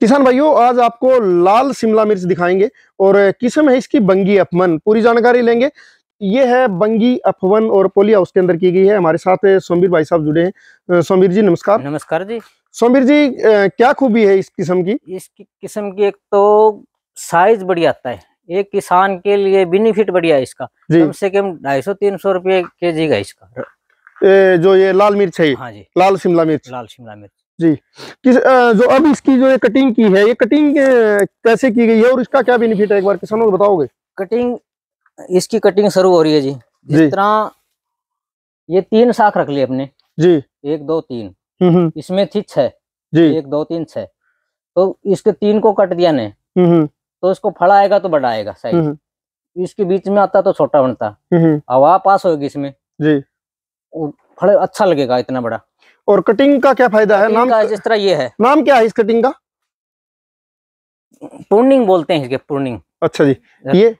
किसान भाइयों आज आपको लाल शिमला मिर्च दिखाएंगे और किस्म है इसकी बंगी अपमन पूरी जानकारी लेंगे ये है बंगी अपवन और पोलिया उसके अंदर की गई है हमारे साथ सोमवीर भाई साहब जुड़े हैं सोमवीर जी नमस्कार नमस्कार जी सोमवीर जी क्या खूबी है इस किस्म की इस किस्म की एक तो साइज बढ़िया आता है एक किसान के लिए बेनिफिट बढ़िया है इसका कम से कम ढाई सौ तीन सौ रूपये के जी का इसका ए, जो ये लाल मिर्च है हाँ जी लाल शिमला मिर्च लाल शिमला मिर्च जी किस जो अब इसकी जो ये कटिंग की है ये कटिंग कैसे की गई है और इसका क्या बेनिफिट है एक बार किसानों को बताओगे कटिंग इसकी कटिंग शुरू हो रही है जी जिस तरह ये तीन साख रख ली अपने जी एक दो तीन हम्म, हम्म। इसमें थी छह जी एक दो तीन छह तो इसके तीन को कट दिया ने हम्म, तो इसको फल आएगा तो बड़ा आएगा साइज इसके बीच में आता तो छोटा बनता हवा पास होगी इसमें जी फल अच्छा लगेगा इतना बड़ा और कटिंग का क्या फायदा है नाम जिस तरह ये है नाम क्या है इस कटिंग का पूर्णिंग बोलते हैं इसके पूर्णिंग अच्छा जी ये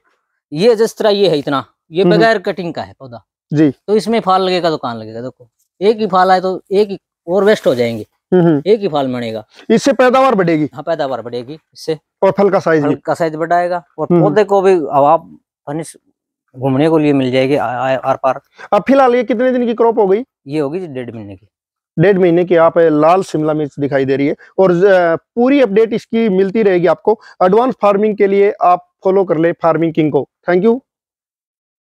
ये जिस तरह ये है इतना ये हम्म, हम्म। बगैर कटिंग का है पौधा जी तो इसमें फाल लगेगा तो कान लगेगा देखो एक ही फाल आए तो एक ही और वेस्ट हो जाएंगे हम्म, एक ही फाल मरेगा इससे पैदावार बढ़ेगी हाँ पैदावार बढ़ेगी इससे और फल का साइज का साइज बढ़ाएगा और पौधे को भी हवा फनिश घूमने को लिए मिल जाएगी आर पार अब फिलहाल ये कितने दिन की क्रॉप हो गई ये होगी डेढ़ महीने की डेढ़ महीने की आप लाल शिमला मिर्च दिखाई दे रही है और पूरी अपडेट इसकी मिलती रहेगी आपको एडवांस फार्मिंग के लिए आप फॉलो कर ले फार्मिंग किंग को थैंक यू